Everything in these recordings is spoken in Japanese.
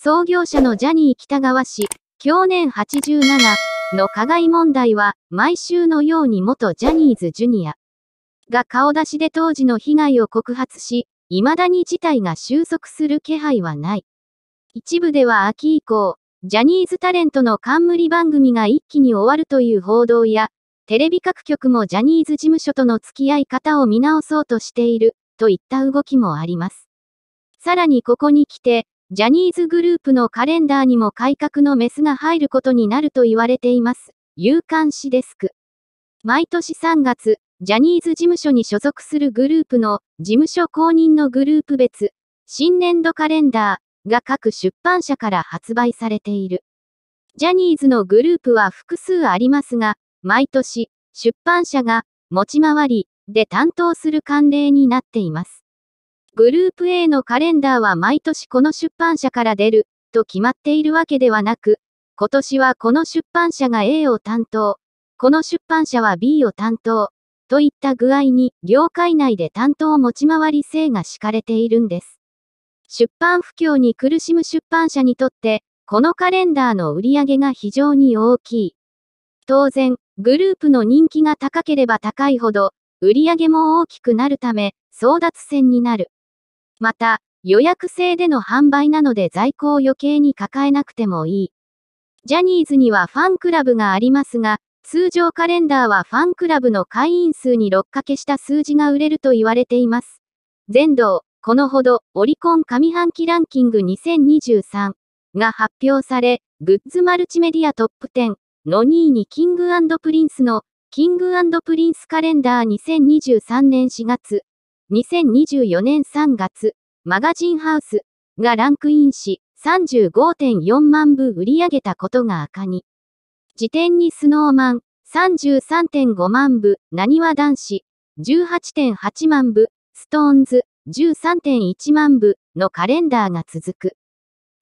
創業者のジャニー北川氏、去年87の加害問題は、毎週のように元ジャニーズジュニアが顔出しで当時の被害を告発し、未だに事態が収束する気配はない。一部では秋以降、ジャニーズタレントの冠番組が一気に終わるという報道や、テレビ各局もジャニーズ事務所との付き合い方を見直そうとしている、といった動きもあります。さらにここに来て、ジャニーズグループのカレンダーにも改革のメスが入ることになると言われています。有刊誌デスク。毎年3月、ジャニーズ事務所に所属するグループの事務所公認のグループ別、新年度カレンダーが各出版社から発売されている。ジャニーズのグループは複数ありますが、毎年出版社が持ち回りで担当する慣例になっています。グループ A のカレンダーは毎年この出版社から出る、と決まっているわけではなく、今年はこの出版社が A を担当、この出版社は B を担当、といった具合に、業界内で担当持ち回り性が敷かれているんです。出版不況に苦しむ出版社にとって、このカレンダーの売り上げが非常に大きい。当然、グループの人気が高ければ高いほど、売り上げも大きくなるため、争奪戦になる。また、予約制での販売なので在庫を余計に抱えなくてもいい。ジャニーズにはファンクラブがありますが、通常カレンダーはファンクラブの会員数に6掛けした数字が売れると言われています。全道、このほど、オリコン上半期ランキング2023が発表され、グッズマルチメディアトップ10の2位にキングプリンスのキングプリンスカレンダー2023年4月2024年3月、マガジンハウスがランクインし、35.4万部売り上げたことが赤に。時点にスノーマン、33.5万部、なにわ男子、18.8万部、ストーンズ、13.1万部のカレンダーが続く。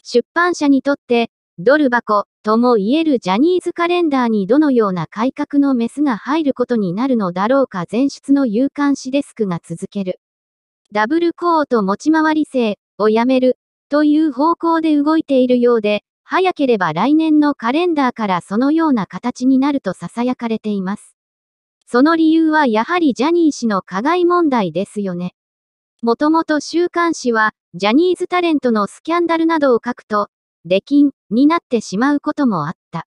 出版社にとって、ドル箱とも言えるジャニーズカレンダーにどのような改革のメスが入ることになるのだろうか前出の有刊誌デスクが続ける。ダブルコート持ち回り制をやめるという方向で動いているようで、早ければ来年のカレンダーからそのような形になると囁かれています。その理由はやはりジャニー氏の加害問題ですよね。もともと週刊誌は、ジャニーズタレントのスキャンダルなどを書くと、出禁になってしまうこともあった。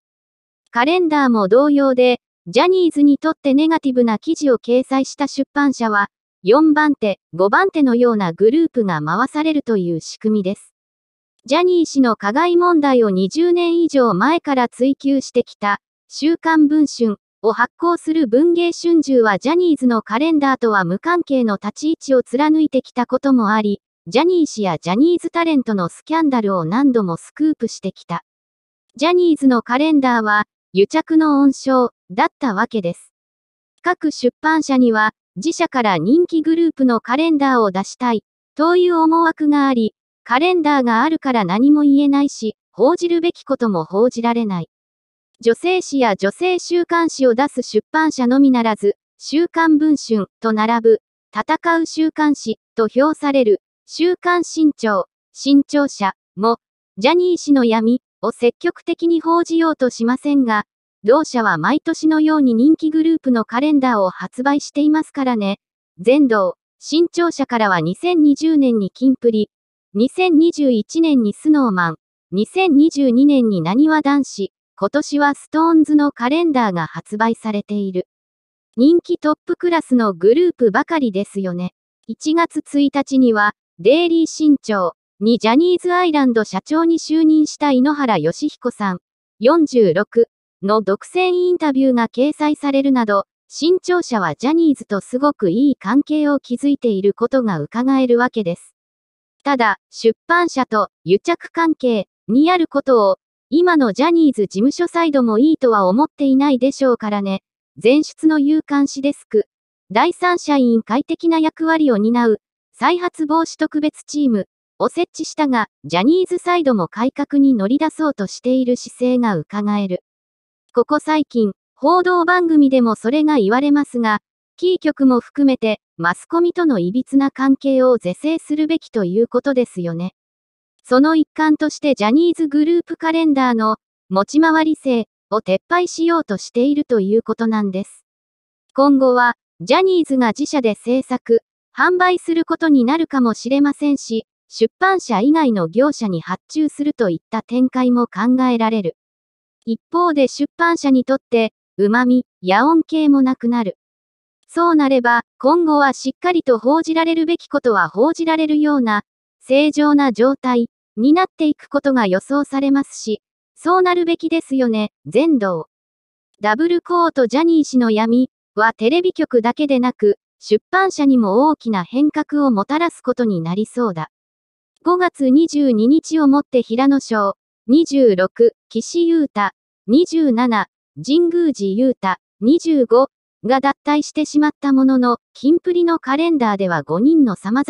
カレンダーも同様で、ジャニーズにとってネガティブな記事を掲載した出版社は、4番手、5番手のようなグループが回されるという仕組みです。ジャニー氏の加害問題を20年以上前から追求してきた、週刊文春を発行する文芸春秋はジャニーズのカレンダーとは無関係の立ち位置を貫いてきたこともあり、ジャニー氏やジャニーズタレントのスキャンダルを何度もスクープしてきた。ジャニーズのカレンダーは、癒着の温床だったわけです。各出版社には、自社から人気グループのカレンダーを出したい、という思惑があり、カレンダーがあるから何も言えないし、報じるべきことも報じられない。女性誌や女性週刊誌を出す出版社のみならず、週刊文春と並ぶ、戦う週刊誌と評される週刊新潮、新潮社も、ジャニー氏の闇を積極的に報じようとしませんが、同社は毎年のように人気グループのカレンダーを発売していますからね。全道、新潮社からは2020年にキンプリ、2021年にスノーマン、2022年に何にわ男子、今年はストーンズのカレンダーが発売されている。人気トップクラスのグループばかりですよね。1月1日には、デイリー新潮にジャニーズアイランド社長に就任した井ノ原快彦さん46の独占インタビューが掲載されるなど、新潮社はジャニーズとすごくいい関係を築いていることが伺えるわけです。ただ、出版社と癒着関係にあることを、今のジャニーズ事務所サイドもいいとは思っていないでしょうからね。前出の有刊誌デスク、第三者委員会的な役割を担う、再発防止特別チームを設置したが、ジャニーズサイドも改革に乗り出そうとしている姿勢が伺える。ここ最近、報道番組でもそれが言われますが、キー局も含めて、マスコミとのいびつな関係を是正するべきということですよね。その一環としてジャニーズグループカレンダーの持ち回り制を撤廃しようとしているということなんです。今後は、ジャニーズが自社で制作、販売することになるかもしれませんし、出版社以外の業者に発注するといった展開も考えられる。一方で出版社にとって、旨味、や音系もなくなる。そうなれば、今後はしっかりと報じられるべきことは報じられるような、正常な状態になっていくことが予想されますし、そうなるべきですよね、全道。ダブルコートジャニー氏の闇はテレビ局だけでなく、出版社にも大きな変革をもたらすことになりそうだ。5月22日をもって平野賞、26、岸優太、27、神宮寺優太、25が脱退してしまったものの、金プリのカレンダーでは5人の様々